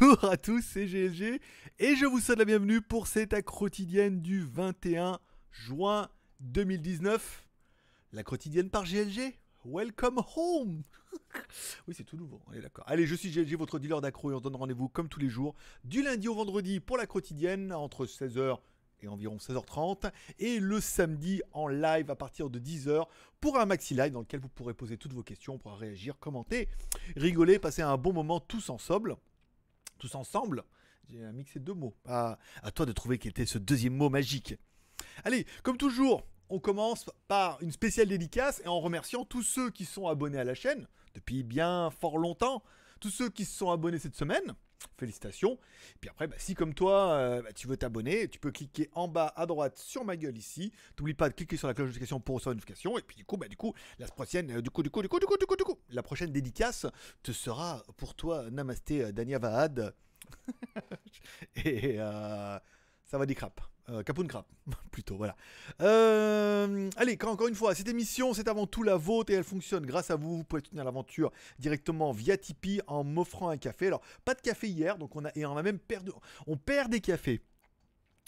Bonjour à tous, c'est GLG et je vous souhaite la bienvenue pour cette acro quotidienne du 21 juin 2019. La quotidienne par GLG. Welcome home Oui, c'est tout nouveau, on est d'accord. Allez, je suis GLG, votre dealer d'accro et on donne rendez-vous comme tous les jours du lundi au vendredi pour la quotidienne entre 16h et environ 16h30 et le samedi en live à partir de 10h pour un maxi live dans lequel vous pourrez poser toutes vos questions, on pourra réagir, commenter, rigoler, passer un bon moment tous ensemble tous ensemble. J'ai euh, mixé deux mots. À, ah, à toi de trouver quel était ce deuxième mot magique. Allez, comme toujours, on commence par une spéciale dédicace et en remerciant tous ceux qui sont abonnés à la chaîne depuis bien fort longtemps, tous ceux qui se sont abonnés cette semaine. Félicitations. Et puis après, bah, si comme toi, euh, bah, tu veux t'abonner, tu peux cliquer en bas à droite sur ma gueule ici. T'oublie pas de cliquer sur la cloche de notification pour recevoir une notification. Et puis du coup, bah, du coup, la prochaine, euh, du coup, du coup, du coup, du coup, du coup, du coup, la prochaine dédicace te sera pour toi, Namasté euh, Dania Vahad. et ça va des crapes. Euh, Capone Crap, plutôt, voilà. Euh, allez, encore une fois, cette émission, c'est avant tout la vôtre et elle fonctionne grâce à vous. Vous pouvez tenir l'aventure directement via Tipeee en m'offrant un café. Alors, pas de café hier, donc on a, et on a même perdu. On perd des cafés.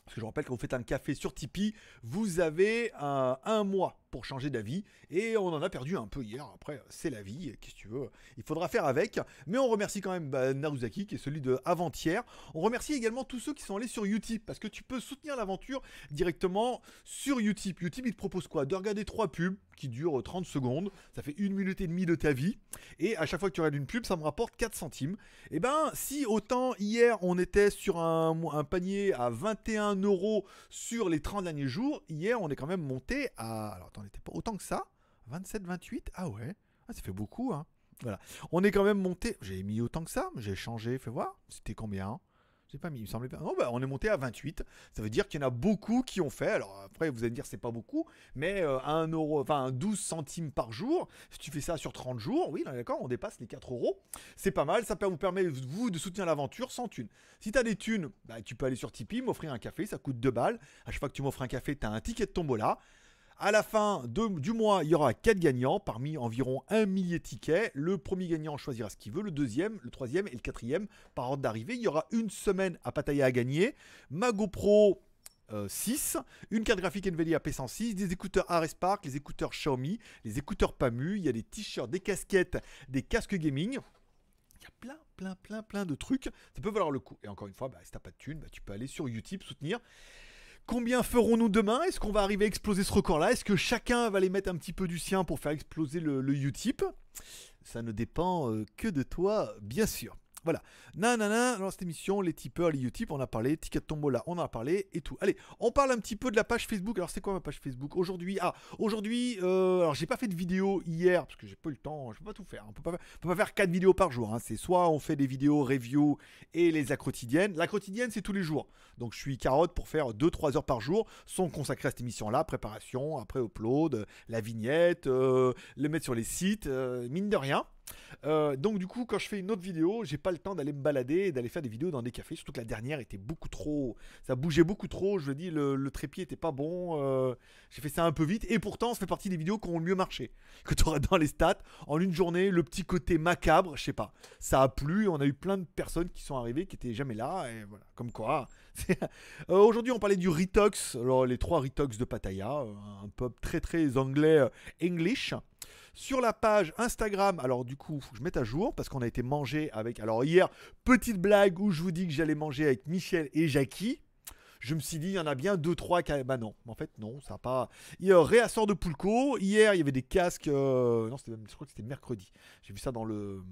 Parce que je rappelle, quand vous faites un café sur Tipeee, vous avez euh, un mois pour changer d'avis. Et on en a perdu un peu hier. Après, c'est la vie. Qu'est-ce que tu veux Il faudra faire avec. Mais on remercie quand même bah, Naruzaki, qui est celui de avant-hier. On remercie également tous ceux qui sont allés sur Utip, parce que tu peux soutenir l'aventure directement sur Utip. Utip, il te propose quoi De regarder trois pubs qui durent 30 secondes. Ça fait une minute et demie de ta vie. Et à chaque fois que tu regardes une pub, ça me rapporte 4 centimes. Et eh ben, si autant hier on était sur un, panier à 21 euros sur les 30 derniers jours, hier on est quand même monté à on n'était pas autant que ça. 27, 28, ah ouais, ah, ça fait beaucoup. Hein. Voilà. On est quand même monté, j'ai mis autant que ça, j'ai changé, fais voir, c'était combien j'ai pas mis, il me semblait pas. Non, bah, on est monté à 28. Ça veut dire qu'il y en a beaucoup qui ont fait. Alors après, vous allez me dire, c'est pas beaucoup, mais à euh, 1 euro, enfin 12 centimes par jour, si tu fais ça sur 30 jours, oui, d'accord, on dépasse les 4 euros. C'est pas mal, ça vous permet, vous, de soutenir l'aventure sans thunes. Si tu as des thunes, bah, tu peux aller sur Tipeee, m'offrir un café, ça coûte 2 balles. À chaque fois que tu m'offres un café, tu as un ticket de tombola. À la fin du mois, il y aura 4 gagnants parmi environ un millier de tickets. Le premier gagnant choisira ce qu'il veut, le deuxième, le troisième et le quatrième par ordre d'arrivée. Il y aura une semaine à Pataya à gagner. Ma GoPro 6, euh, une carte graphique NVIDIA P106, des écouteurs Arespark, Park, les écouteurs Xiaomi, les écouteurs PAMU, il y a des t-shirts, des casquettes, des casques gaming. Il y a plein, plein, plein, plein de trucs. Ça peut valoir le coup. Et encore une fois, bah, si t'as pas de thunes, bah, tu peux aller sur YouTube soutenir. Combien ferons-nous demain Est-ce qu'on va arriver à exploser ce record-là Est-ce que chacun va les mettre un petit peu du sien pour faire exploser le, le Utip Ça ne dépend euh, que de toi, bien sûr. Voilà. Nanana, dans cette émission, les tipeurs, les Utip, on a parlé, ticket de tombola, on en a parlé et tout. Allez, on parle un petit peu de la page Facebook. Alors, c'est quoi ma page Facebook aujourd'hui Ah, aujourd'hui, euh, alors j'ai pas fait de vidéo hier parce que j'ai pas eu le temps, je peux pas tout faire. Hein. On peut pas, on peut pas faire 4 vidéos par jour. Hein. C'est soit on fait des vidéos review et les quotidiennes. La quotidienne, c'est tous les jours. Donc, je suis carotte pour faire 2-3 heures par jour, sont consacrées à cette émission-là, préparation, après upload, euh, la vignette, euh, le mettre sur les sites, mine de rien. Euh, donc du coup, quand je fais une autre vidéo, j'ai pas le temps d'aller me balader et d'aller faire des vidéos dans des cafés. Surtout que la dernière était beaucoup trop, ça bougeait beaucoup trop. Je dis le, le trépied était pas bon. Euh, j'ai fait ça un peu vite et pourtant, ça fait partie des vidéos qui ont le mieux marché. Que tu auras dans les stats en une journée, le petit côté macabre, je sais pas. Ça a plu. On a eu plein de personnes qui sont arrivées qui étaient jamais là et voilà. Comme quoi, Euh, aujourd'hui, on parlait du Ritox, alors, les trois Ritox de Pattaya, euh, un pub très très anglais, euh, English. Sur la page Instagram, alors du coup, faut que je mette à jour parce qu'on a été mangé avec. Alors hier, petite blague où je vous dis que j'allais manger avec Michel et Jackie. Je me suis dit, il y en a bien deux, trois Bah non, en fait, non, ça n'a pas. Il Réassort de Poulco. Hier, il y avait des casques. Non, c'était je crois que c'était mercredi. J'ai vu ça dans le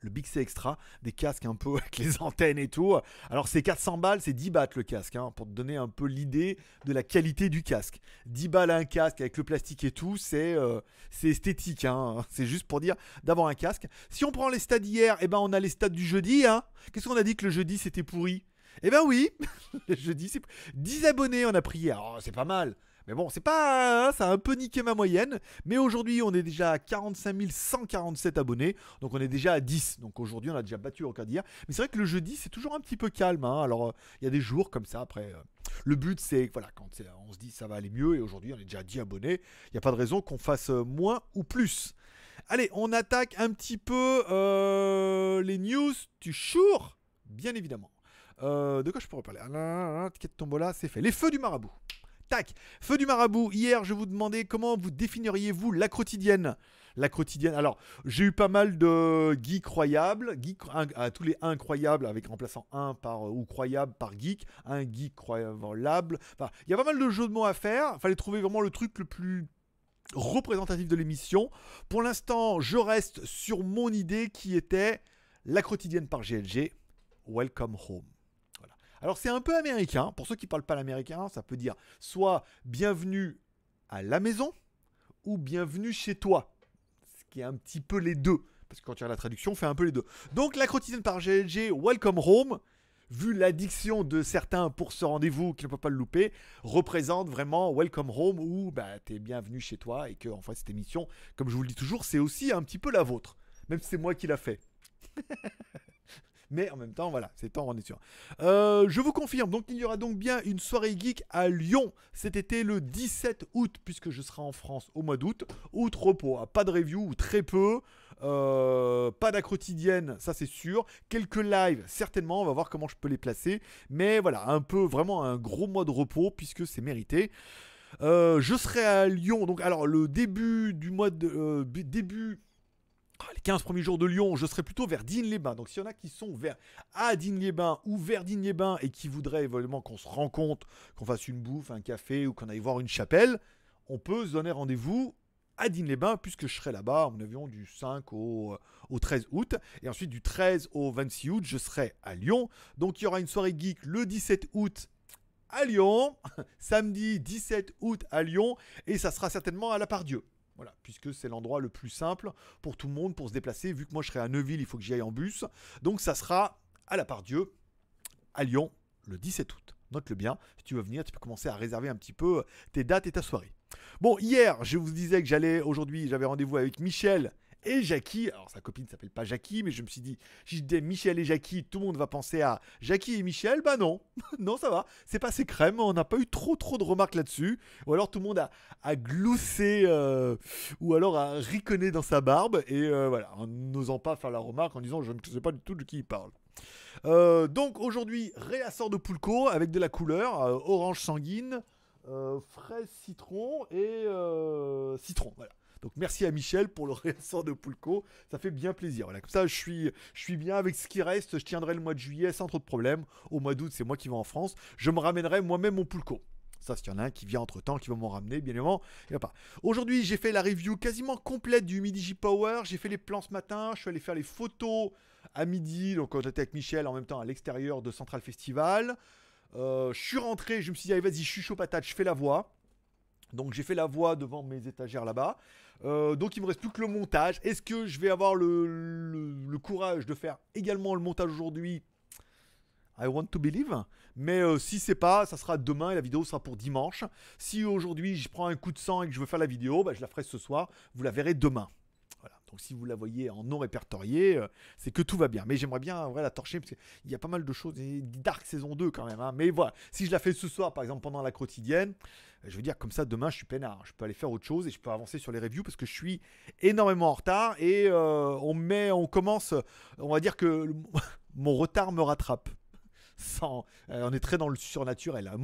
le C Extra, des casques un peu avec les antennes et tout. Alors c'est 400 balles, c'est 10 bahts le casque, hein, pour te donner un peu l'idée de la qualité du casque. 10 balles un casque avec le plastique et tout, c'est euh, c'est esthétique, hein. c'est juste pour dire d'avoir un casque. Si on prend les stades hier, eh ben on a les stades du jeudi. Hein. Qu'est-ce qu'on a dit que le jeudi c'était pourri eh ben oui, le jeudi, c'est 10 abonnés on a pris hier. Oh, c'est pas mal. Mais bon, c'est pas. Hein, ça a un peu niqué ma moyenne. Mais aujourd'hui, on est déjà à 45 147 abonnés. Donc on est déjà à 10. Donc aujourd'hui, on a déjà battu encore dire. Mais c'est vrai que le jeudi, c'est toujours un petit peu calme. Hein. Alors il y a des jours comme ça après. Euh, le but, c'est voilà, quand on se dit ça va aller mieux, et aujourd'hui on est déjà à 10 abonnés, il n'y a pas de raison qu'on fasse euh, moins ou plus. Allez, on attaque un petit peu euh, les news du jour, bien évidemment. de quoi je pourrais parler ah, Ticket de tombola, c'est fait. Les feux du marabout. Tac. Feu du marabout, hier, je vous demandais comment vous définiriez-vous la quotidienne la quotidienne. Alors, j'ai eu pas mal de geeks croyables, geek, à tous les incroyables, avec remplaçant un par euh, ou croyable par geek, un geek croyable. Enfin, il y a pas mal de jeux de mots à faire. Fallait trouver vraiment le truc le plus représentatif de l'émission. Pour l'instant, je reste sur mon idée qui était la quotidienne par GLG. Welcome home. Alors c'est un peu américain, pour ceux qui ne parlent pas l'américain, ça peut dire soit bienvenue à la maison ou bienvenue chez toi, ce qui est un petit peu les deux, parce que quand tu as la traduction, on fait un peu les deux. Donc la quotidienne par GLG, Welcome Home, vu l'addiction de certains pour ce rendez-vous qui ne peut pas le louper, représente vraiment Welcome Home où bah, tu es bienvenu chez toi et que en fait cette émission, comme je vous le dis toujours, c'est aussi un petit peu la vôtre, même si c'est moi qui l'a fait. Mais en même temps, voilà, c'est temps, on est sûr. Euh, je vous confirme, donc il y aura donc bien une soirée geek à Lyon cet été le 17 août, puisque je serai en France au mois d'août. Août repos, hein. pas de review très peu. Euh, pas d'acrotidienne, ça c'est sûr. Quelques lives, certainement, on va voir comment je peux les placer. Mais voilà, un peu, vraiment un gros mois de repos, puisque c'est mérité. Euh, je serai à Lyon, donc alors le début du mois de... début ah, les 15 premiers jours de Lyon, je serai plutôt vers Digne-les-Bains. Donc s'il y en a qui sont vers à Digne-les-Bains ou vers Digne-les-Bains et qui voudraient éventuellement qu'on se rencontre, qu'on fasse une bouffe, un café ou qu'on aille voir une chapelle, on peut se donner rendez-vous à Digne-les-Bains puisque je serai là-bas en avion du 5 au, euh, au, 13 août. Et ensuite du 13 au 26 août, je serai à Lyon. Donc il y aura une soirée geek le 17 août à Lyon, samedi 17 août à Lyon, et ça sera certainement à la part Dieu. Voilà, puisque c'est l'endroit le plus simple pour tout le monde pour se déplacer. Vu que moi je serai à Neuville, il faut que j'y aille en bus. Donc ça sera à la part Dieu, à Lyon, le 17 août. Note-le bien, si tu veux venir, tu peux commencer à réserver un petit peu tes dates et ta soirée. Bon, hier, je vous disais que j'allais, aujourd'hui, j'avais rendez-vous avec Michel et Jackie. Alors sa copine s'appelle pas Jackie, mais je me suis dit, si je Michel et Jackie, tout le monde va penser à Jackie et Michel. Bah non, non ça va, c'est pas passé crème, on n'a pas eu trop trop de remarques là-dessus. Ou alors tout le monde a, a gloussé, euh, ou alors a riconné dans sa barbe, et euh, voilà, en n'osant pas faire la remarque, en disant je ne sais pas du tout de qui il parle. Euh, donc aujourd'hui, réassort de Poulco avec de la couleur, orange sanguine, fraise citron et citron. Voilà. Donc merci à Michel pour le réassort de Poulco, ça fait bien plaisir. comme ça je suis, je suis bien avec ce qui reste, je tiendrai le mois de juillet sans trop de problèmes. Au mois d'août, c'est moi qui vais en France, je me ramènerai moi-même mon Poulco. Ça, s'il y en a un qui vient entre temps, qui va m'en ramener, bien évidemment, il a pas. Aujourd'hui, j'ai fait la review quasiment complète du Midi Power. J'ai fait les plans ce matin, je suis allé faire les photos à midi, donc quand j'étais avec Michel en même temps à l'extérieur de Central Festival. Euh, je suis rentré, je me suis dit, allez, vas-y, je suis chaud patate, je fais la voix. Donc j'ai fait la voix devant mes étagères là-bas. Euh, donc il me reste plus que le montage. Est-ce que je vais avoir le, courage de faire également le montage aujourd'hui I want to believe. Mais si euh, si c'est pas, ça sera demain et la vidéo sera pour dimanche. Si aujourd'hui je prends un coup de sang et que je veux faire la vidéo, bah, je la ferai ce soir. Vous la verrez demain. Donc si vous la voyez en non répertorié, euh, c'est que tout va bien. Mais j'aimerais bien la torcher, parce qu'il y a pas mal de choses. Dark saison 2 quand même. Hein. Mais voilà, si je la fais ce soir, par exemple, pendant la quotidienne, euh, je veux dire, comme ça, demain, je suis peinard. Hein. Je peux aller faire autre chose et je peux avancer sur les reviews parce que je suis énormément en retard. Et euh, on, met, on commence, on va dire que mon retard me rattrape. Euh, on est très dans le surnaturel. Hein.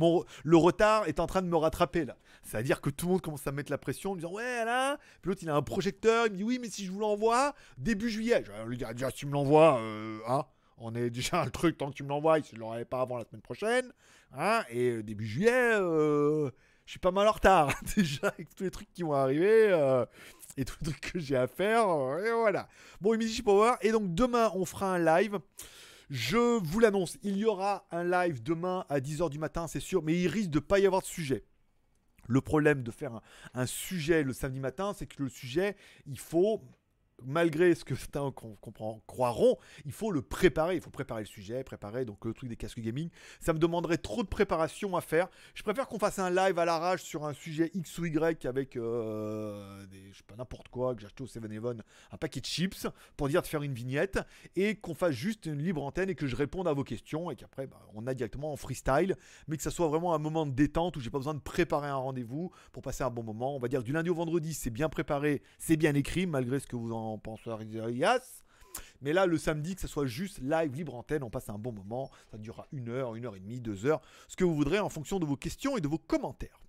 le retard est en train de me rattraper là. C'est-à-dire que tout le monde commence à mettre la pression en me disant ouais là. Puis l'autre il a un projecteur, il me dit oui mais si je vous l'envoie début juillet. Je lui dis ah, déjà si tu me l'envoies, euh, hein, on est déjà un truc tant que tu me l'envoies, je ne l'aurais pas avant la semaine prochaine, hein, et euh, début juillet. je suis pas mal en retard déjà avec tous les trucs qui vont arriver et tous les trucs que j'ai à faire. et voilà. Bon, il me peux voir. Et donc demain, on fera un live. Je vous l'annonce, il y aura un live demain à 10h du matin, c'est sûr, mais il risque de pas y avoir de sujet. Le problème de faire un, un sujet le samedi matin, c'est que le sujet, il faut malgré ce que certains croiront, il faut le préparer. Il faut préparer le sujet, préparer donc le truc des casques gaming. Ça me demanderait trop de préparation à faire. Je préfère qu'on fasse un live à l'arrache sur un sujet X ou Y avec euh, des, je sais pas n'importe quoi que j'ai acheté au 7 Eleven, un paquet de chips pour dire de faire une vignette et qu'on fasse juste une libre antenne et que je réponde à vos questions et qu'après bah, on a directement en freestyle, mais que ça soit vraiment un moment de détente où j'ai pas besoin de préparer un rendez-vous pour passer un bon moment. On va dire du lundi au vendredi, c'est bien préparé, c'est bien écrit malgré ce que vous en on pense à Mais là, le samedi, que ce soit juste live, libre antenne, on passe un bon moment. Ça durera une heure, une heure et demie, deux heures, ce que vous voudrez en fonction de vos questions et de vos commentaires.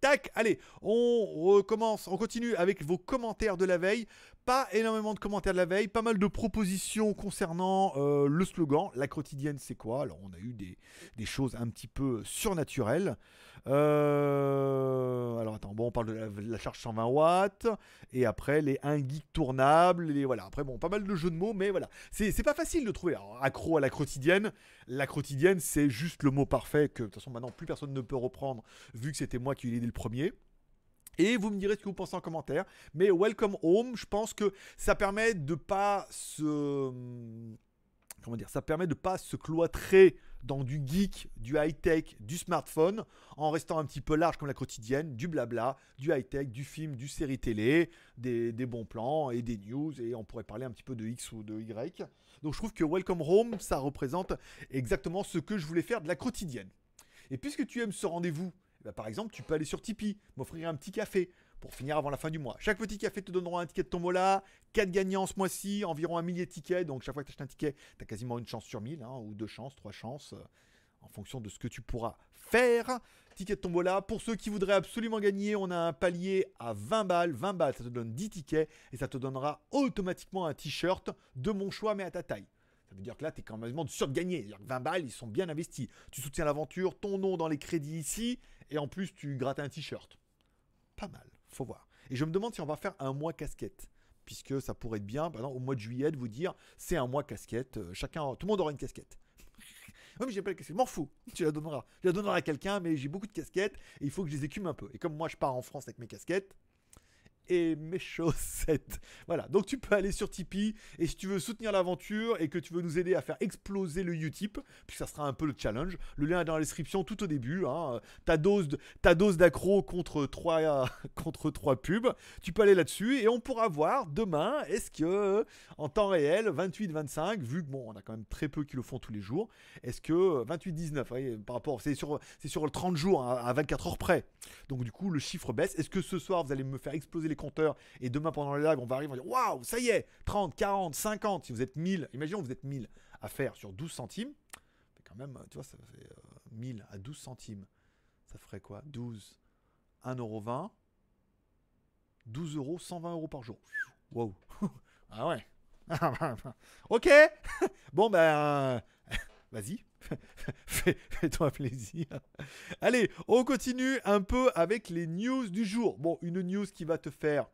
Tac, allez, on recommence, on continue avec vos commentaires de la veille. Pas énormément de commentaires de la veille, pas mal de propositions concernant euh, le slogan. La quotidienne, c'est quoi Alors, on a eu des, choses un petit peu surnaturelles. Euh, alors, attends, bon, on parle de la, charge 120 watts, et après, les 1 tournables, et voilà. Après, bon, pas mal de jeux de mots, mais voilà. C'est pas facile de trouver. accro à la quotidienne, la quotidienne, c'est juste le mot parfait que, de toute façon, maintenant, plus personne ne peut reprendre, vu que c'était moi qui l'ai dit le premier. Et vous me direz ce que vous pensez en commentaire. Mais Welcome Home, je pense que ça permet de pas se. Hum, comment dire Ça permet de pas se cloîtrer dans du geek, du high-tech, du smartphone, en restant un petit peu large comme la quotidienne, du blabla, du high-tech, du film, du série télé, des, des, bons plans et des news, et on pourrait parler un petit peu de X ou de Y. Donc je trouve que Welcome Home, ça représente exactement ce que je voulais faire de la quotidienne. Et puisque tu aimes ce rendez-vous bah, par exemple, tu peux aller sur Tipeee, m'offrir un petit café pour finir avant la fin du mois. Chaque petit café te donnera un ticket de tombola, 4 gagnants ce mois-ci, environ un millier de tickets. Donc chaque fois que tu achètes un ticket, tu as quasiment une chance sur 1000, hein, ou deux chances, trois chances, euh, en fonction de ce que tu pourras faire. Ticket de tombola, pour ceux qui voudraient absolument gagner, on a un palier à 20 balles. 20 balles, ça te donne 10 tickets, et ça te donnera automatiquement un t-shirt de mon choix, mais à ta taille. Ça veut dire que là, tu es quand même sûr de gagner. 20 balles, ils sont bien investis. Tu soutiens l'aventure, ton nom dans les crédits ici, et en plus tu grattes un t-shirt. Pas mal, faut voir. Et je me demande si on va faire un mois casquette, puisque ça pourrait être bien, par exemple, au mois de juillet, de vous dire c'est un mois casquette, euh, chacun, tout le monde aura une casquette. Oui, mais j'ai pas la casquette. M'en fous. Tu la donneras. Tu la donneras à quelqu'un, mais j'ai beaucoup de casquettes il faut que je les écume un peu. Et comme moi, je pars en France avec mes casquettes, et mes chaussettes. Voilà, donc tu peux aller sur Tipeee et si tu veux soutenir l'aventure et que tu veux nous aider à faire exploser le Utip, puis ça sera un peu le challenge, le lien est dans la description tout au début. Hein. Ta dose d'accro contre 3, contre 3 pubs, tu peux aller là-dessus et on pourra voir demain est-ce que en temps réel, 28-25, vu que bon, on a quand même très peu qui le font tous les jours, est-ce que 28-19, par rapport, c'est sur, c'est sur 30 jours hein, à 24 heures près. Donc du coup, le chiffre baisse. Est-ce que ce soir, vous allez me faire exploser les compteur Et demain, pendant le live, on va arriver, on dire Waouh, ça y est, 30, 40, 50. Si vous êtes 1000, imaginons vous êtes 1000 à faire sur 12 centimes. quand même, tu vois, ça fait 1000 euh, à 12 centimes. Ça ferait quoi 12, 1,20€, 12 euros, 120 euros par jour. Waouh Ah ouais ok Bon, ben. Euh, vas-y. Fais-toi plaisir. Allez, on continue un peu avec les news du jour. Bon, une news qui va te faire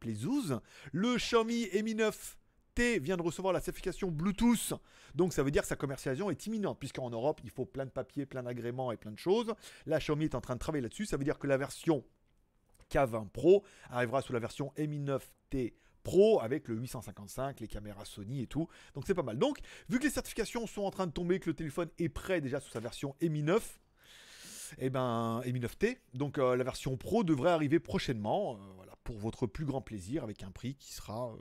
plaisir. Le Xiaomi Mi 9 T vient de recevoir la certification Bluetooth. Donc ça veut dire que sa commercialisation est imminente, puisqu'en Europe, il faut plein de papiers, plein d'agréments et plein de choses. La Xiaomi est en train de travailler là-dessus. Ça veut dire que la version K20 Pro arrivera sous la version Mi 9T avec le 855, les caméras Sony et tout. Donc c'est pas mal. Donc, vu que les certifications sont en train de tomber, que le téléphone est prêt déjà sous sa version Mi 9, et ben, Mi 9T, donc euh, la version Pro devrait arriver prochainement, euh, voilà, pour votre plus grand plaisir, avec un prix qui sera, euh,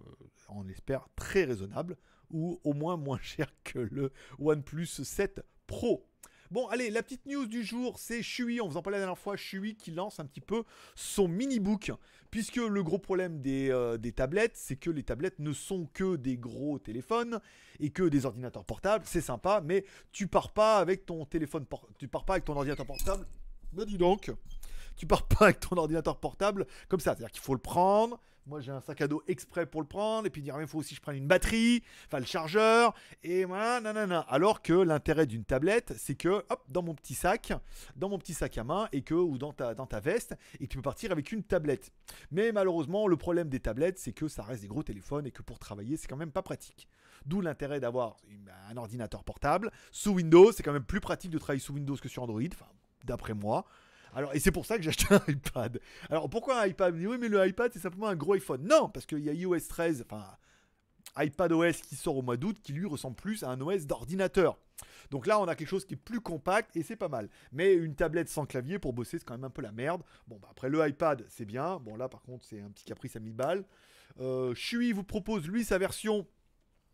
on espère très raisonnable, ou au moins moins cher que le OnePlus 7 Pro. Bon, allez, la petite news du jour, c'est Chui. On vous en parlait la dernière fois. Chui qui lance un petit peu son mini-book. Puisque le gros problème euh, des, tablettes, c'est que les tablettes ne sont que des gros téléphones et que des ordinateurs portables. C'est sympa, mais tu pars pas avec ton téléphone, tu pars pas avec ton ordinateur portable. Ben dis donc, tu pars pas avec ton ordinateur portable comme ça. C'est-à-dire qu'il faut le prendre, moi, j'ai un sac à dos exprès pour le prendre, et puis dire, il ah, faut aussi que je prenne une batterie, enfin le chargeur, et voilà, Alors que l'intérêt d'une tablette, c'est que, hop, dans mon petit sac, dans mon petit sac à main, et que, ou dans ta, dans ta veste, et tu peux partir avec une tablette. Mais malheureusement, le problème des tablettes, c'est que ça reste des gros téléphones, et que pour travailler, c'est quand même pas pratique. D'où l'intérêt d'avoir un ordinateur portable. Sous Windows, c'est quand même plus pratique de travailler sous Windows que sur Android, enfin, d'après moi. Alors, et c'est pour ça que j'ai acheté un iPad. Alors pourquoi un iPad oui, mais le iPad c'est simplement un gros iPhone. Non, parce qu'il y a iOS 13, enfin iPadOS qui sort au mois d'août, qui lui ressemble plus à un OS d'ordinateur. Donc là, on a quelque chose qui est plus compact et c'est pas mal. Mais une tablette sans clavier pour bosser, c'est quand même un peu la merde. Bon, bah, après le iPad, c'est bien. Bon, là par contre, c'est un petit caprice à 1000 balles. Euh, vous propose lui sa version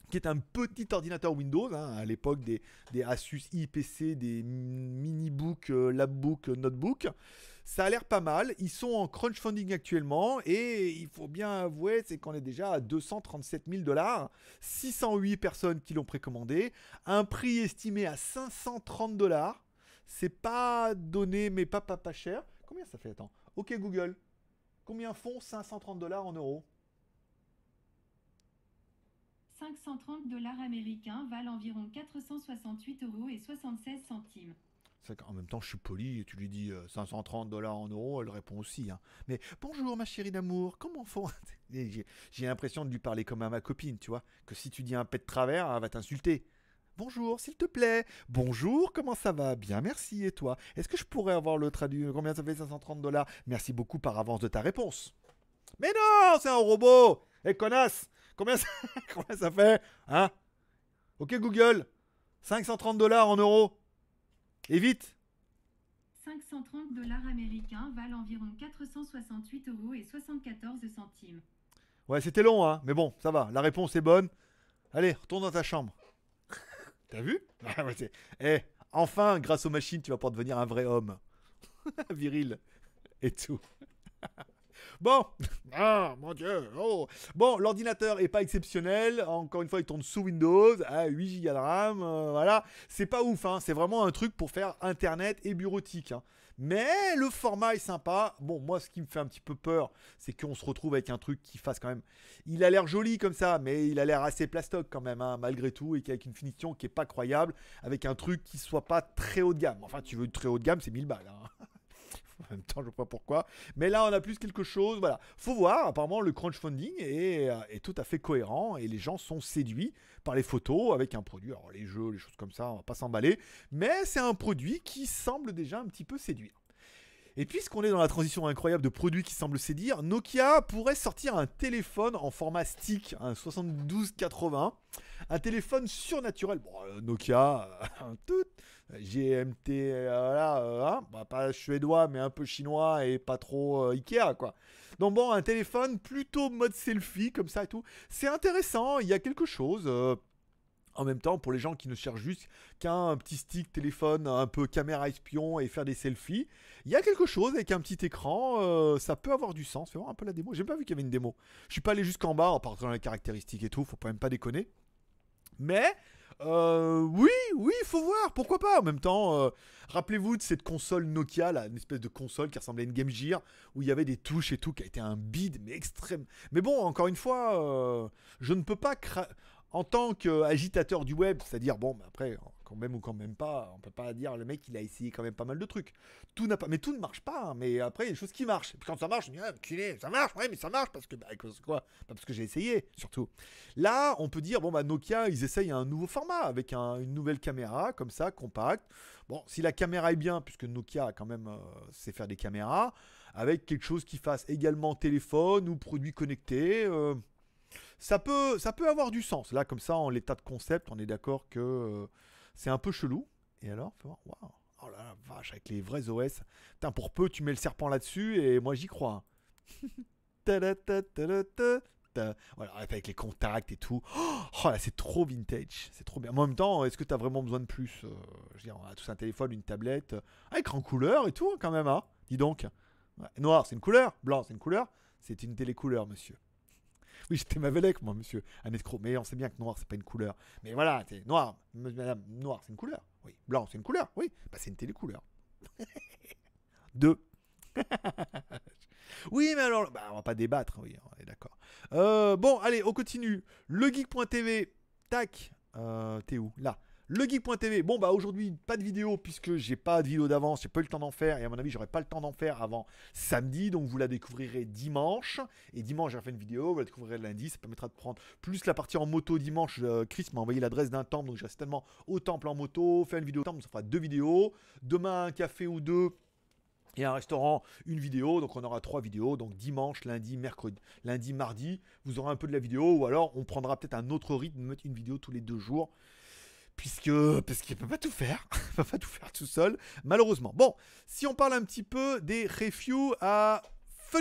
qui est un petit ordinateur Windows, hein, à l'époque des, Asus IPC, des mini book euh, euh, notebook. Ça a l'air pas mal, ils sont en crunch funding actuellement, et il faut bien avouer, c'est qu'on est déjà à 237 000 dollars, 608 personnes qui l'ont précommandé, un prix estimé à 530 dollars, c'est pas donné, mais pas, pas, pas cher. Combien ça fait Attends, ok Google, combien font 530 dollars en euros 530 dollars américains valent environ 468 euros et 76 centimes. En même temps, je suis poli, tu lui dis 530 euh, dollars en euros, elle répond aussi. Hein. Mais bonjour ma chérie d'amour, comment font J'ai l'impression de lui parler comme à ma copine, tu vois, que si tu dis un pet de travers, elle va t'insulter. Bonjour, s'il te plaît. Bonjour, comment ça va Bien, merci. Et toi Est-ce que je pourrais avoir le traduit Combien ça fait 530 dollars Merci beaucoup par avance de ta réponse. Mais non, c'est un robot Et connasse Combien ça, fait Hein Ok Google, 530 dollars en euros. Et vite 530 dollars américains valent environ 468 euros et 74 centimes. Ouais, c'était long, hein, mais bon, ça va, la réponse est bonne. Allez, retourne dans ta chambre. T'as vu ah, Eh, enfin, grâce aux machines, tu vas pouvoir devenir un vrai homme. Viril et tout. Bon, ah, mon dieu, oh. Bon, l'ordinateur est pas exceptionnel. Encore une fois, il tourne sous Windows à 8 Go de RAM. Euh, voilà, c'est pas ouf. Hein. C'est vraiment un truc pour faire internet et bureautique. Hein. Mais le format est sympa. Bon, moi, ce qui me fait un petit peu peur, c'est qu'on se retrouve avec un truc qui fasse quand même. Il a l'air joli comme ça, mais il a l'air assez plastoc quand même, hein, malgré tout, et avec une finition qui est pas croyable, avec un truc qui soit pas très haut de gamme. Enfin, tu veux très haut de gamme, c'est 1000 balles. Hein. en même temps, je ne sais pas pourquoi. Mais là, on a plus quelque chose. Voilà. Faut voir. Apparemment, le crunchfunding est, euh, est tout à fait cohérent et les gens sont séduits par les photos avec un produit. Alors, les jeux, les choses comme ça, on va pas s'emballer. Mais c'est un produit qui semble déjà un petit peu séduire. Et puisqu'on est dans la transition incroyable de produits qui semblent séduire, Nokia pourrait sortir un téléphone en format stick, un 7280, un téléphone surnaturel. Bon, euh, Nokia, euh, un tout, GMT, euh, voilà, hein, bah, pas suédois, mais un peu chinois et pas trop Ikea, quoi. Donc bon, un téléphone plutôt mode selfie, comme ça et tout. C'est intéressant, il y a quelque chose. En même temps, pour les gens qui ne cherchent juste qu'un petit stick téléphone, un peu caméra espion et faire des selfies, il y a quelque chose avec un petit écran, euh, ça peut avoir du sens. Fais voir un peu la démo. J'ai pas vu qu'il y avait une démo. Je suis pas allé jusqu'en bas en partant dans les caractéristiques et tout, faut quand même pas déconner. Mais oui, euh, oui, oui, faut voir, pourquoi pas. En même temps, euh, rappelez-vous de cette console Nokia, une espèce de console qui ressemblait à une Game Gear, où il y avait des touches et tout, qui a été un bide, mais extrême. Mais bon, encore une fois, je ne peux pas... Cra en tant qu'agitateur du web, c'est-à-dire, bon, après, quand même ou quand même pas, on peut pas dire, le mec, il a essayé quand même pas mal de trucs. Tout n'a pas, mais tout ne marche pas, hein, mais après, il y a des choses qui marchent. Et quand ça marche, je me dis, ah, ça marche, ouais, mais ça marche parce que, bah, quoi bah, Parce que j'ai essayé, surtout. Là, on peut dire, bon, bah, Nokia, ils essayent un nouveau format avec une nouvelle caméra, comme ça, compacte. Bon, si la caméra est bien, puisque Nokia, quand même, euh, sait faire des caméras, avec quelque chose qui fasse également téléphone ou produit connecté, euh, ça peut, ça peut avoir du sens. Là, comme ça, en l'état de concept, on est d'accord que euh, c'est un peu chelou. Et alors, waouh, oh là la vache, avec les vrais OS. Putain, pour peu, tu mets le serpent là-dessus et moi j'y crois. voilà, avec les contacts et tout. Oh, oh là, c'est trop vintage. C'est trop bien. En même temps, est-ce que t'as vraiment besoin de plus euh, Je veux dire, on a tous un téléphone, une tablette, Avec euh, écran couleur et tout, hein, quand même, hein Dis donc. Noir, c'est une couleur. Blanc, c'est une couleur. C'est une télécouleur, monsieur. oui, j'étais Mavelec, moi, monsieur. Un escroc. Mais on sait bien que noir, c'est pas une couleur. Mais voilà, c'est noir, madame, noir, c'est une couleur. Oui. Blanc, c'est une couleur. Oui. Bah, c'est une télécouleur. Deux. oui, mais alors, bah, on va pas débattre, oui, on est d'accord. Euh, bon, allez, on continue. Le geek.tv, tac, euh, t'es où Là. Le bon bah aujourd'hui pas de vidéo puisque j'ai pas de vidéo d'avance, j'ai pas eu le temps d'en faire et à mon avis j'aurai pas le temps d'en faire avant samedi, donc vous la découvrirez dimanche. Et dimanche j'ai fait une vidéo, vous la découvrirez lundi, ça permettra de prendre plus la partie en moto dimanche. Euh, Chris m'a envoyé l'adresse d'un temple, donc j'irai certainement au temple en moto, faire une vidéo au temple, ça fera deux vidéos. Demain un café ou deux et un restaurant, une vidéo, donc on aura trois vidéos, donc dimanche, lundi, mercredi, lundi, mardi, vous aurez un peu de la vidéo, ou alors on prendra peut-être un autre rythme, mettre une vidéo tous les deux jours, puisque parce qu'il peut pas tout faire, il peut pas tout faire tout seul, malheureusement. Bon, si on parle un petit peu des refus à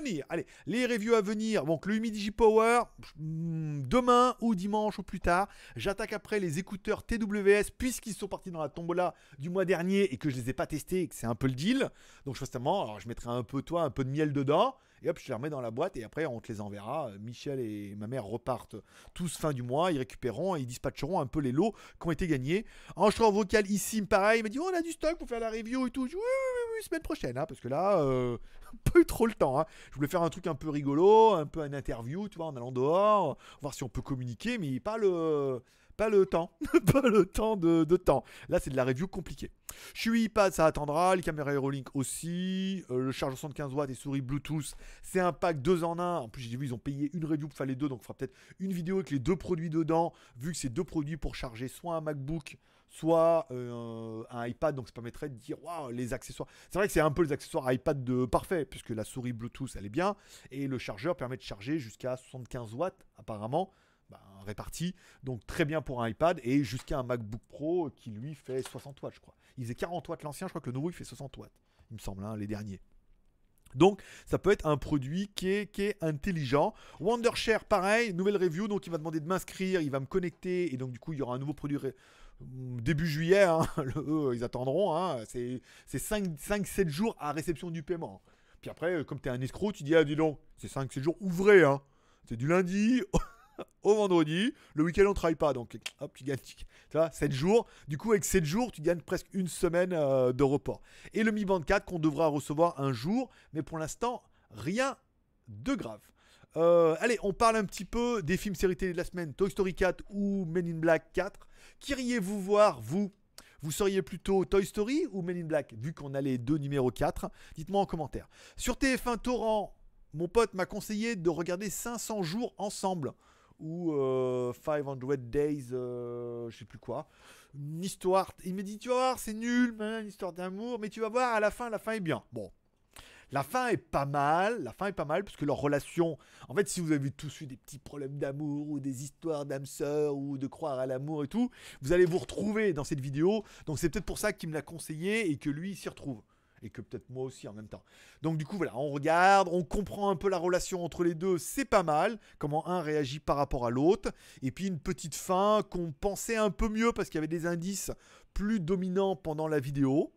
venir. Allez, les reviews à venir. Donc le Humidigi Power, hmm, demain ou dimanche ou plus tard. J'attaque après les écouteurs TWS puisqu'ils sont partis dans la tombola du mois dernier et que je les ai pas testés et que c'est un peu le deal. Donc justement, alors je mettrai un peu toi, un peu de miel dedans. Et hop, je les remets dans la boîte et après on te les enverra. Euh, Michel et ma mère repartent tous fin du mois, ils récupéreront et ils dispatcheront un peu les lots qui ont été gagnés. En choix vocal ici, pareil, il m'a dit oh, on a du stock pour faire la review et tout. Je dis, oui, oui, oui, semaine prochaine, hein, parce que là, euh, pas eu trop le temps. Hein. Je voulais faire un truc un peu rigolo, un peu un interview, tu vois, en allant dehors, voir si on peut communiquer, mais pas le pas le temps, pas le temps de, temps. Là, c'est de la review compliquée. Je suis pas, ça attendra, les caméras AeroLink aussi, euh, le chargeur 15 watts et souris Bluetooth, c'est un pack 2 en un. En plus, j'ai vu, ils ont payé une review pour fallait deux, donc il fera peut-être une vidéo avec les deux produits dedans, vu que c'est deux produits pour charger soit un MacBook, soit euh, un iPad, donc ça permettrait de dire waouh les accessoires. C'est vrai que c'est un peu les accessoires iPad de parfait, puisque la souris Bluetooth elle est bien, et le chargeur permet de charger jusqu'à 75 watts apparemment. Bah, réparti, donc très bien pour un iPad et jusqu'à un MacBook Pro qui lui fait 60 watts, je crois. Il faisait 40 watts l'ancien, je crois que le nouveau il fait 60 watts, il me semble, hein, les derniers. Donc ça peut être un produit qui est, qui est intelligent. Wondershare, pareil, nouvelle review, donc il va demander de m'inscrire, il va me connecter, et donc du coup il y aura un nouveau produit début juillet, hein, e, ils attendront. Hein. c'est 5-7 jours à réception du paiement. Puis après, euh, comme tu es un escroc, tu dis Ah, dis donc, c'est 5-7 jours ouvrés. Hein. C'est du lundi au vendredi. Le week-end, on travaille pas. Donc, hop, tu gagnes tu 7 jours. Du coup, avec 7 jours, tu gagnes presque une semaine euh, de report. Et le Mi Band 4 qu'on devra recevoir un jour. Mais pour l'instant, rien de grave. Euh, allez, on parle un petit peu des films séries télé de la semaine Toy Story 4 ou Men in Black 4 qu'iriez-vous voir, vous vous seriez plutôt Toy Story ou Men in Black, vu qu'on a les deux numéros 4 Dites-moi en commentaire. Sur TF1 Torrent, mon pote m'a conseillé de regarder 500 jours ensemble ou euh, Five 500 Days, je euh, je sais plus quoi. Une histoire. Il me dit, tu vas voir, c'est nul, hein, une histoire d'amour, mais tu vas voir, à la fin, la fin est bien. Bon, la fin est pas mal, la fin est pas mal, puisque leur relation. En fait, si vous avez tous eu des petits problèmes d'amour, ou des histoires d'âme sœur, ou de croire à l'amour et tout, vous allez vous retrouver dans cette vidéo. Donc, c'est peut-être pour ça qu'il me l'a conseillé et que lui, s'y retrouve et que peut-être moi aussi en même temps. Donc du coup voilà, on regarde, on comprend un peu la relation entre les deux, c'est pas mal, comment un réagit par rapport à l'autre, et puis une petite fin qu'on pensait un peu mieux parce qu'il y avait des indices plus dominants pendant la vidéo.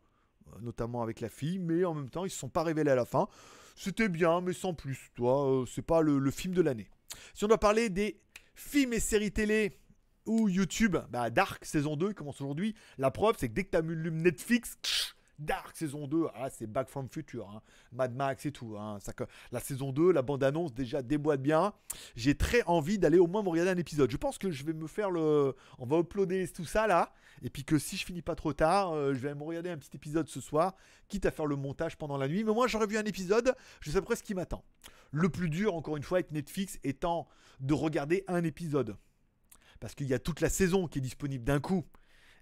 Euh, notamment avec la fille, mais en même temps, ils se sont pas révélés à la fin. C'était bien, mais sans plus. Toi, euh, c'est pas le, film de l'année. Si on doit parler des films et séries télé ou YouTube, bah Dark saison 2 commence aujourd'hui. La preuve, c'est que dès que tu as Netflix, Dark saison 2, ah, c'est Back from Future, hein. Mad Max et tout. Hein. la saison 2, la bande-annonce déjà déboîte bien. J'ai très envie d'aller au moins me regarder un épisode. Je pense que je vais me faire le. On va uploader tout ça là. Et puis que si je finis pas trop tard, euh, je vais me regarder un petit épisode ce soir, quitte à faire le montage pendant la nuit. Mais moi, j'aurais vu un épisode, je sais presque ce qui m'attend. Le plus dur, encore une fois, avec Netflix, étant de regarder un épisode. Parce qu'il y a toute la saison qui est disponible d'un coup.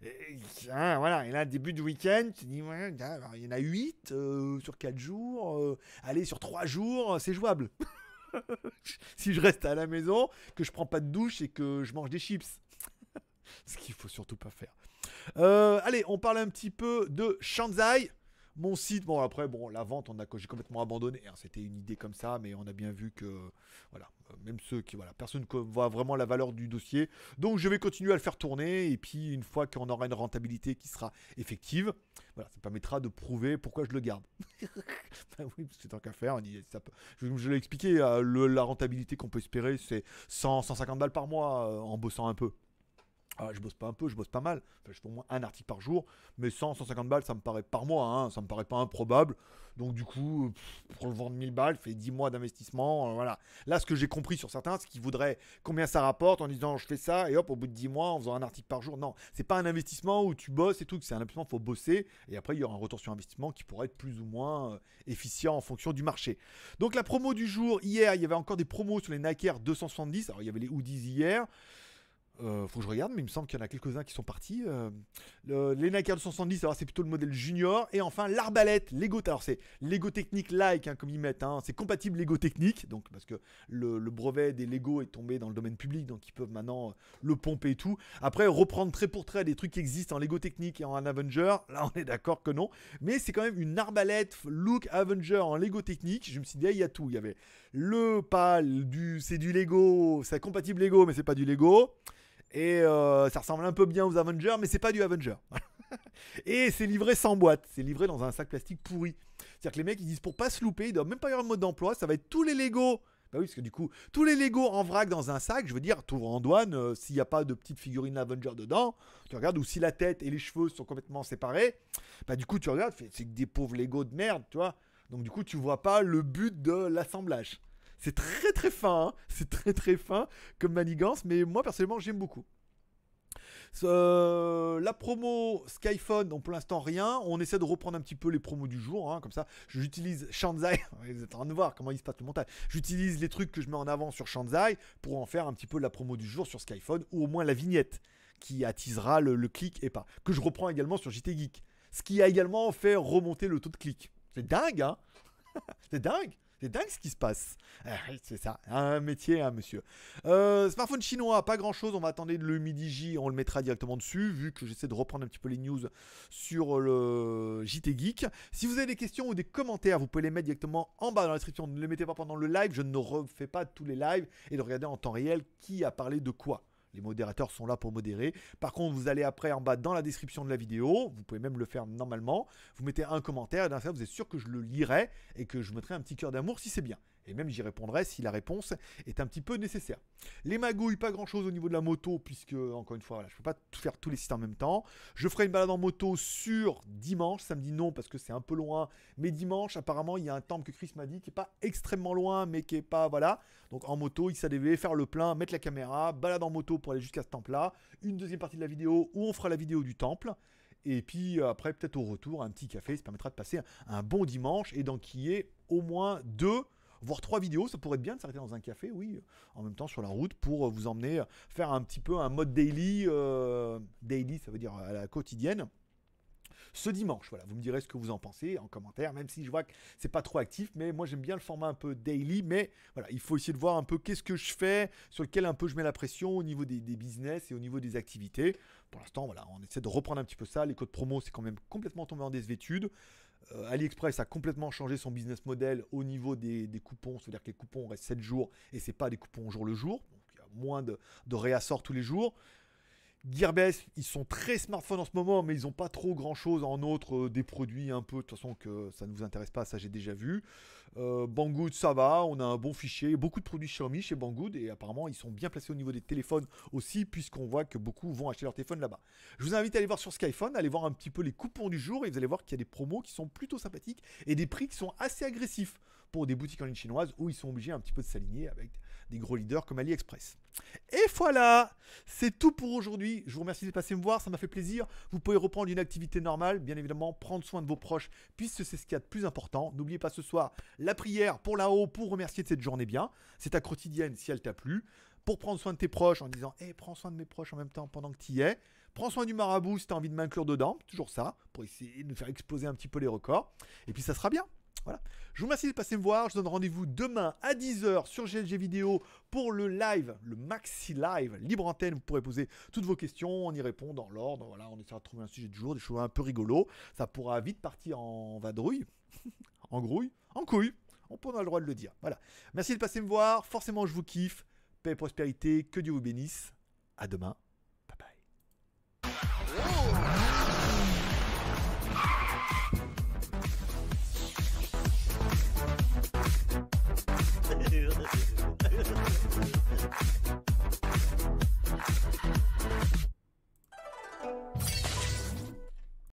Et, hein, voilà. et là, début de week-end, tu il y en a 8 euh, sur 4 jours. Euh, allez, sur 3 jours, euh, c'est jouable. si je reste à la maison, que je prends pas de douche et que je mange des chips. Ce qu'il faut surtout pas faire. allez, on parle un petit peu de Shanzai. Mon site, bon après, bon, la vente, on a j'ai complètement abandonné. C'était une idée comme ça, mais on a bien vu que voilà, même ceux qui voilà, personne ne voit vraiment la valeur du dossier. Donc je vais continuer à le faire tourner et puis une fois qu'on aura une rentabilité qui sera effective, ça permettra de prouver pourquoi je le garde. Bah oui, c'est tant qu'à faire. je, l'ai expliqué, euh, la rentabilité qu'on peut espérer, c'est 100, 150 balles par mois euh, en bossant un peu. Ah, je bosse pas un peu, je bosse pas mal. je fais au moins un article par jour, mais 100, 150 balles, ça me paraît par mois, hein, ça me paraît pas improbable. Donc du coup, pour le vendre 1000 balles, fait 10 mois d'investissement, euh, voilà. Là, ce que j'ai compris sur certains, c'est qu'ils voudraient combien ça rapporte en disant je fais ça et hop, au bout de 10 mois, en faisant un article par jour. Non, c'est pas un investissement où tu bosses et tout, c'est un investissement, il faut bosser et après il y aura un retour sur investissement qui pourrait être plus ou moins euh, efficient en fonction du marché. Donc la promo du jour hier, il y avait encore des promos sur les Nike Air 270. Alors il y avait les hoodies hier. Euh, faut que je regarde, mais il me semble qu'il y en a quelques-uns qui sont partis. Euh. le, les Nike 270, alors c'est plutôt le modèle junior. Et enfin, l'arbalète Lego. Alors c'est Lego Technique like, hein, comme ils mettent. Hein. c'est compatible Lego Technique, donc parce que le, brevet des Lego est tombé dans le domaine public, donc ils peuvent maintenant euh, le pomper et tout. Après, reprendre Très pour trait des trucs qui existent en Lego Technique et en Avenger, là on est d'accord que non. Mais c'est quand même une arbalète look Avenger en Lego Technique. Je me suis dit, eh, il y a tout. Il y avait le pal, du, c'est du Lego, c'est compatible Lego, mais c'est pas du Lego. Et euh, ça ressemble un peu bien aux Avengers, mais c'est pas du Avenger. et c'est livré sans boîte, c'est livré dans un sac plastique pourri. C'est-à-dire que les mecs ils disent pour pas se louper, il doit même pas y avoir de mode d'emploi, ça va être tous les Lego. Bah oui, parce que du coup, tous les Lego en vrac dans un sac, je veux dire, tout en douane, euh, s'il n'y a pas de petite figurine Avenger dedans, tu regardes, ou si la tête et les cheveux sont complètement séparés, bah du coup, tu regardes, c'est que des pauvres Lego de merde, tu vois. Donc du coup, tu vois pas le but de l'assemblage. C'est très très fin, hein. c'est très très fin comme manigance, mais moi personnellement j'aime beaucoup. Euh, la promo Skyphone, donc pour l'instant rien. On essaie de reprendre un petit peu les promos du jour, hein, comme ça. J'utilise Shanzai. Vous êtes en train de voir comment il se passe le montage. J'utilise les trucs que je mets en avant sur Shanzai pour en faire un petit peu la promo du jour sur Skyphone ou au moins la vignette qui attisera le, clic et pas. Que je reprends également sur JT Geek. Ce qui a également fait remonter le taux de clic. C'est dingue, hein C'est dingue c'est dingue ce qui se passe. Ah, c'est ça, un métier, monsieur. Euh, smartphone chinois, pas grand chose. On va attendre le midi J, on le mettra directement dessus, vu que j'essaie de reprendre un petit peu les news sur le JT Geek. Si vous avez des questions ou des commentaires, vous pouvez les mettre directement en bas dans la description. Ne les mettez pas pendant le live, je ne refais pas tous les lives et de regarder en temps réel qui a parlé de quoi. Les modérateurs sont là pour modérer. Par contre, vous allez après en bas dans la description de la vidéo, vous pouvez même le faire normalement, vous mettez un commentaire et d'un vous êtes sûr que je le lirai et que je mettrai un petit cœur d'amour si c'est bien. Et même j'y répondrai si la réponse est un petit peu nécessaire. Les magouilles, pas grand chose au niveau de la moto, puisque encore une fois, je ne peux pas faire tous les sites en même temps. Je ferai une balade en moto sur dimanche. Samedi non parce que c'est un peu loin. Mais dimanche, apparemment, il y a un temple que Chris m'a dit qui n'est pas extrêmement loin, mais qui n'est pas. Voilà. Donc en moto, il XADV, faire le plein, mettre la caméra, balade en moto pour aller jusqu'à ce temple-là. Une deuxième partie de la vidéo où on fera la vidéo du temple. Et puis euh, après, peut-être au retour, un petit café, ça permettra de passer un bon dimanche et d'enquiller au moins deux voir trois vidéos, ça pourrait être bien de s'arrêter dans un café, oui, en même temps sur la route pour euh, vous emmener euh, faire un petit peu un mode daily, euh, daily, ça veut dire à la quotidienne ce dimanche. Voilà, vous me direz ce que vous en pensez en commentaire, même si je vois que c'est pas trop actif, mais moi j'aime bien le format un peu daily, mais voilà, il faut essayer de voir un peu qu'est-ce que je fais, sur lequel un peu je mets la pression au niveau des, business et au niveau des activités. Pour l'instant, voilà, on essaie de reprendre un petit peu ça. Les codes promo, c'est quand même complètement tombé en désuétude. Euh, AliExpress a complètement changé son business model au niveau des, coupons, c'est-à-dire que les coupons restent 7 jours et ce n'est pas des coupons jour le jour, donc il y a moins de, de réassort tous les jours. Gearbest, ils sont très smartphones en ce moment, mais ils n'ont pas trop grand chose en autre. Euh, des produits un peu, de toute façon, que ça ne vous intéresse pas, ça j'ai déjà vu. Euh, Banggood, ça va, on a un bon fichier. Beaucoup de produits Xiaomi chez Banggood, et apparemment, ils sont bien placés au niveau des téléphones aussi, puisqu'on voit que beaucoup vont acheter leur téléphone là-bas. Je vous invite à aller voir sur Skyphone, aller voir un petit peu les coupons du jour, et vous allez voir qu'il y a des promos qui sont plutôt sympathiques et des prix qui sont assez agressifs pour des boutiques en ligne chinoise, où ils sont obligés un petit peu de s'aligner avec gros leaders comme AliExpress. Et voilà, c'est tout pour aujourd'hui. Je vous remercie de passer me voir, ça m'a fait plaisir. Vous pouvez reprendre une activité normale, bien évidemment, prendre soin de vos proches, puisque c'est ce qu'il y a de plus important. N'oubliez pas ce soir la prière pour la haut pour remercier de cette journée bien. C'est ta quotidienne si elle t'a plu. Pour prendre soin de tes proches en disant Eh, prends soin de mes proches en même temps pendant que tu y es. Prends soin du marabout si tu as envie de m'inclure dedans, toujours ça, pour essayer de faire exploser un petit peu les records. Et puis ça sera bien. Je vous remercie de passer me voir. Je vous donne rendez-vous demain à 10h sur GLG Vidéo pour le live, le maxi live libre antenne. Vous pourrez poser toutes vos questions, on y répond dans l'ordre. Voilà, on essaiera de trouver un sujet du jour, des choses un peu rigolos. Ça pourra vite partir en vadrouille, en grouille, en couille. On avoir le droit de le dire. Voilà. Merci de passer me voir. Forcément, je vous kiffe. Paix et prospérité. Que Dieu vous bénisse. À demain.